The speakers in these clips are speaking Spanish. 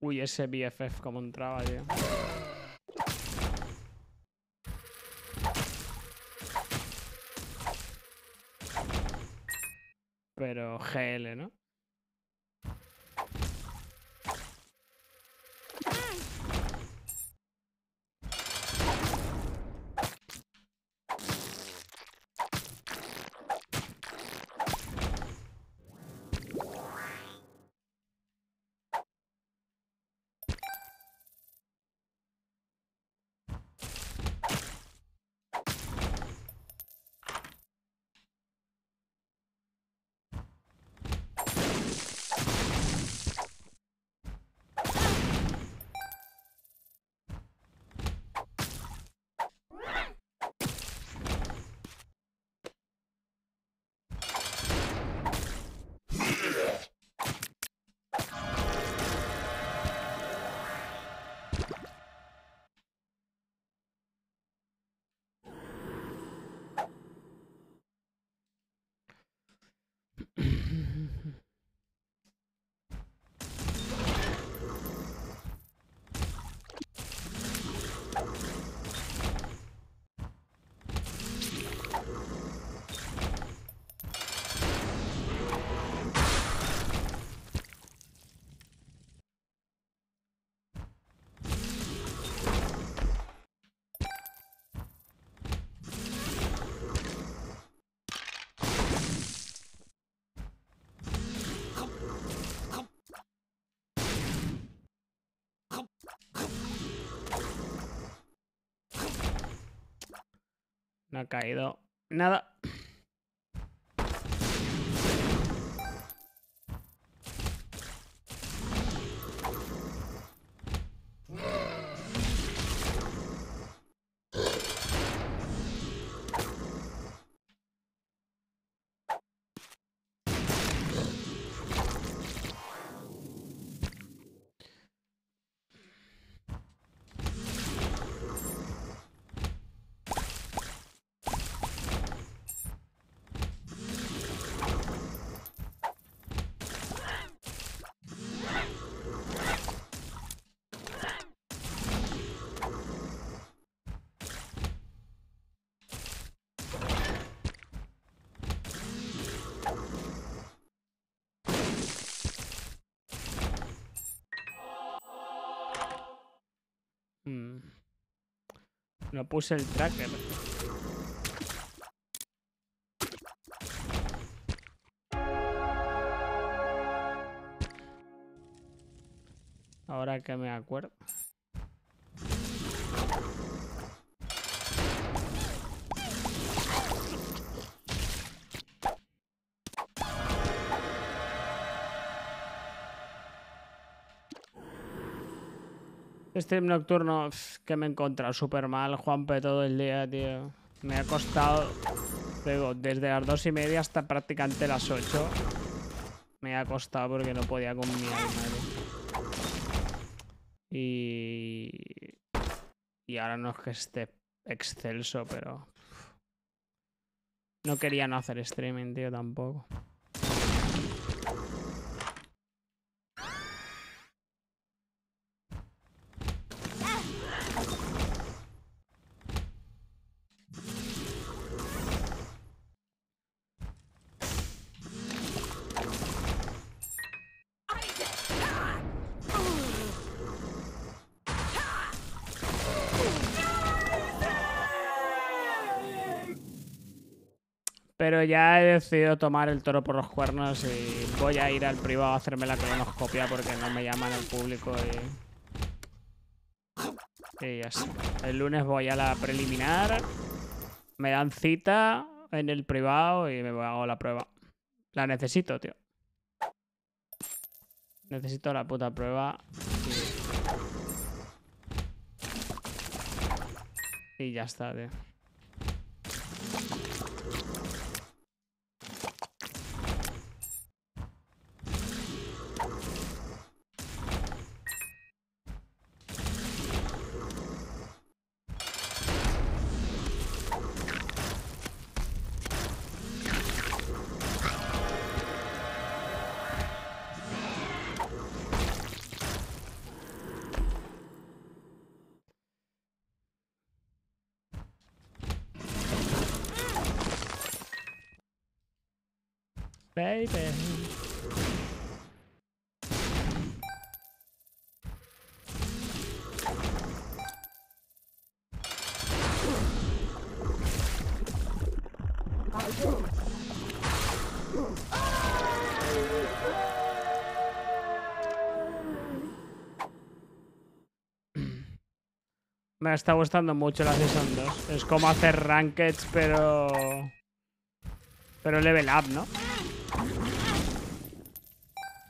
Uy, ese BFF como entraba, tío. Pero GL, ¿no? ha caído nada. No puse el tracker. Ahora que me acuerdo. Stream nocturno, que me he encontrado súper mal, Juanpe, todo el día, tío. Me ha costado, digo, desde las dos y media hasta prácticamente las 8. Me ha costado porque no podía con mi Y... Y ahora no es que esté excelso, pero... No quería no hacer streaming, tío, tampoco. Pero ya he decidido tomar el toro por los cuernos y voy a ir al privado a hacerme la colonoscopia porque no me llaman al público y... Y ya El lunes voy a la preliminar, me dan cita en el privado y me hago la prueba. La necesito, tío. Necesito la puta prueba. Y, y ya está, tío. Me está gustando mucho la Season 2. Es como hacer Rankeds, pero... Pero level up, ¿no?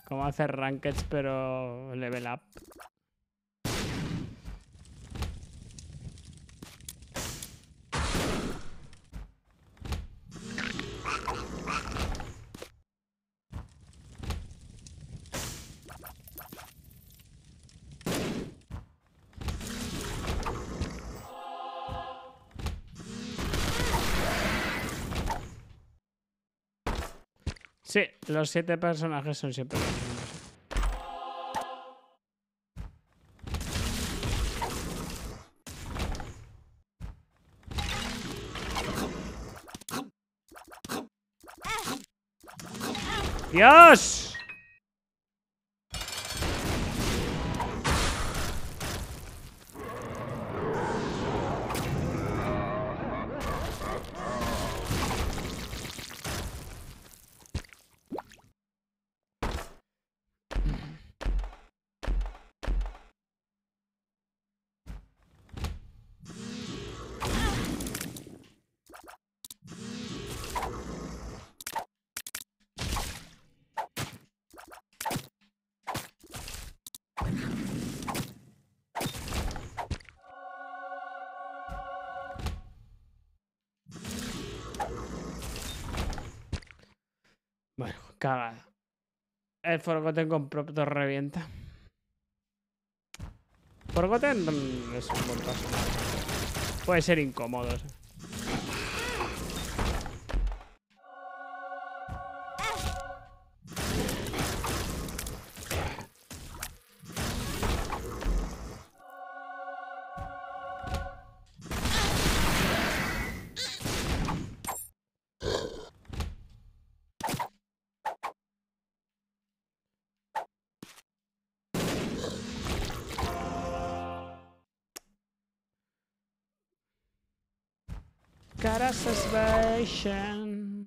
Cómo hacer rankeds pero level up. Sí, los siete personajes son siempre los ¡Dios! Cagada. El Forgotten con Propto revienta. Forgotten mm, es un buen paso. Puede ser incómodo. ¿sí? Caraças baixam.